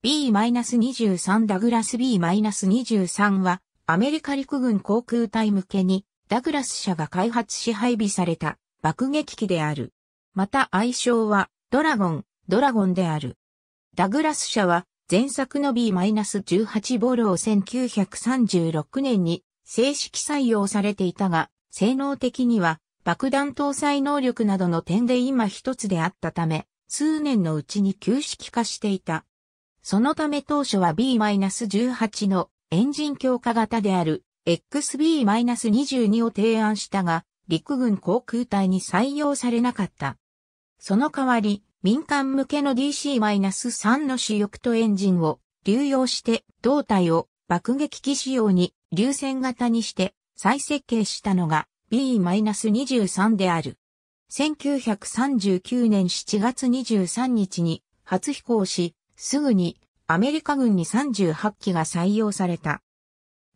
B-23 ダグラス B-23 はアメリカ陸軍航空隊向けにダグラス社が開発し配備された爆撃機である。また愛称はドラゴン、ドラゴンである。ダグラス社は前作の B-18 ボロを1936年に正式採用されていたが、性能的には爆弾搭載能力などの点で今一つであったため、数年のうちに旧式化していた。そのため当初は B-18 のエンジン強化型である XB-22 を提案したが、陸軍航空隊に採用されなかった。その代わり、民間向けの DC-3 の主翼とエンジンを流用して胴体を爆撃機仕様に流線型にして再設計したのが B-23 である。1939年7月23日に初飛行し、すぐにアメリカ軍に38機が採用された。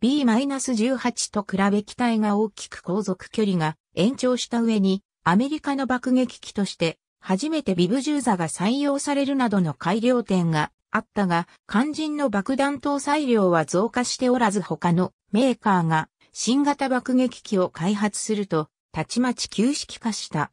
B-18 と比べ機体が大きく航続距離が延長した上に、アメリカの爆撃機として初めてビブジューザが採用されるなどの改良点があったが、肝心の爆弾搭載量は増加しておらず他のメーカーが新型爆撃機を開発すると、たちまち旧式化した。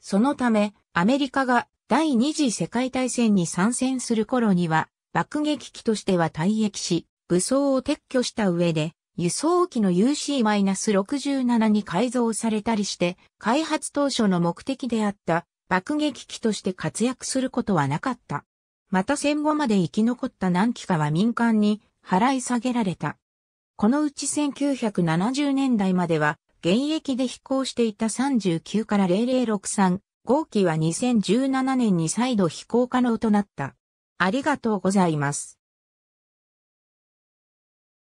そのため、アメリカが第二次世界大戦に参戦する頃には、爆撃機としては退役し、武装を撤去した上で、輸送機の UC-67 に改造されたりして、開発当初の目的であった爆撃機として活躍することはなかった。また戦後まで生き残った何機かは民間に払い下げられた。このうち1970年代までは、現役で飛行していた39から0063、号機は2017年に再度飛行可能となった。ありがとうございます。